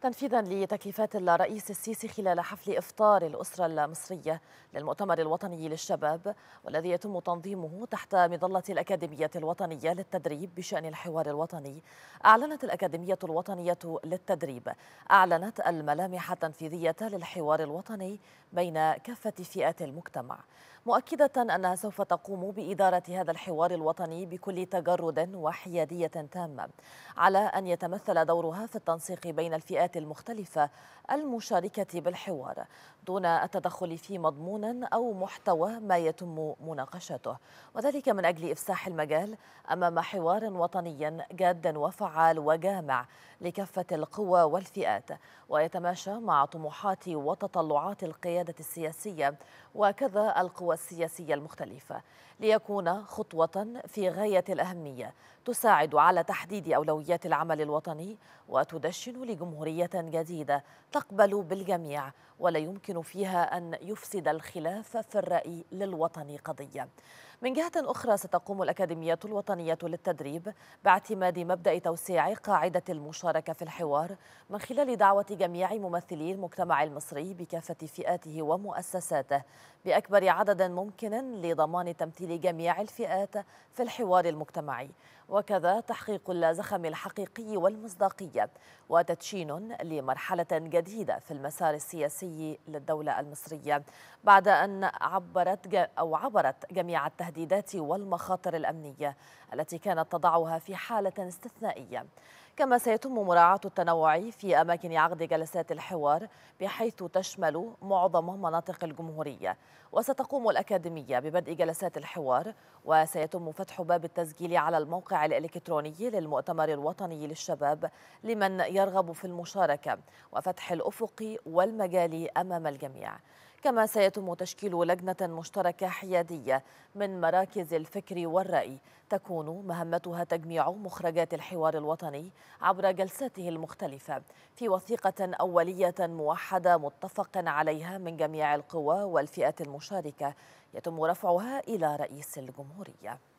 تنفيذا لتكليفات الرئيس السيسي خلال حفل إفطار الأسرة المصرية للمؤتمر الوطني للشباب والذي يتم تنظيمه تحت مظلة الأكاديمية الوطنية للتدريب بشأن الحوار الوطني أعلنت الأكاديمية الوطنية للتدريب أعلنت الملامح التنفيذية للحوار الوطني بين كافة فئات المجتمع مؤكدة أنها سوف تقوم بإدارة هذا الحوار الوطني بكل تجرد وحيادية تامة على أن يتمثل دورها في التنسيق بين الفئات الجهات المختلفة المشاركة بالحوار دون التدخل في مضمون أو محتوى ما يتم مناقشته وذلك من أجل إفساح المجال أمام حوار وطني جاد وفعال وجامع لكافة القوى والفئات ويتماشى مع طموحات وتطلعات القيادة السياسية وكذا القوى السياسية المختلفة ليكون خطوة في غاية الأهمية تساعد على تحديد أولويات العمل الوطني وتدشن لجمهورية عربيه جديدة تقبل بالجميع ولا يمكن فيها أن يفسد الخلاف في الرأي للوطن قضية من جهة أخرى ستقوم الأكاديمية الوطنية للتدريب باعتماد مبدأ توسيع قاعدة المشاركة في الحوار من خلال دعوة جميع ممثلي المجتمع المصري بكافة فئاته ومؤسساته بأكبر عدد ممكن لضمان تمثيل جميع الفئات في الحوار المجتمعي وكذا تحقيق اللازخم الحقيقي والمصداقية وتدشين لمرحلة جديدة في المسار السياسي للدولة المصرية بعد أن عبرت أو عبرت جميع التهديدات والمخاطر الأمنية التي كانت تضعها في حالة استثنائية كما سيتم مراعاة التنوع في أماكن عقد جلسات الحوار بحيث تشمل معظم مناطق الجمهورية وستقوم الأكاديمية ببدء جلسات الحوار وسيتم فتح باب التسجيل على الموقع الإلكتروني للمؤتمر الوطني للشباب لمن يرغب في المشاركة وفتح الأفق والمجال أمام الجميع كما سيتم تشكيل لجنة مشتركة حيادية من مراكز الفكر والرأي تكون مهمتها تجميع مخرجات الحوار الوطني عبر جلساته المختلفة في وثيقة أولية موحدة متفق عليها من جميع القوى والفئات المشاركة يتم رفعها إلى رئيس الجمهورية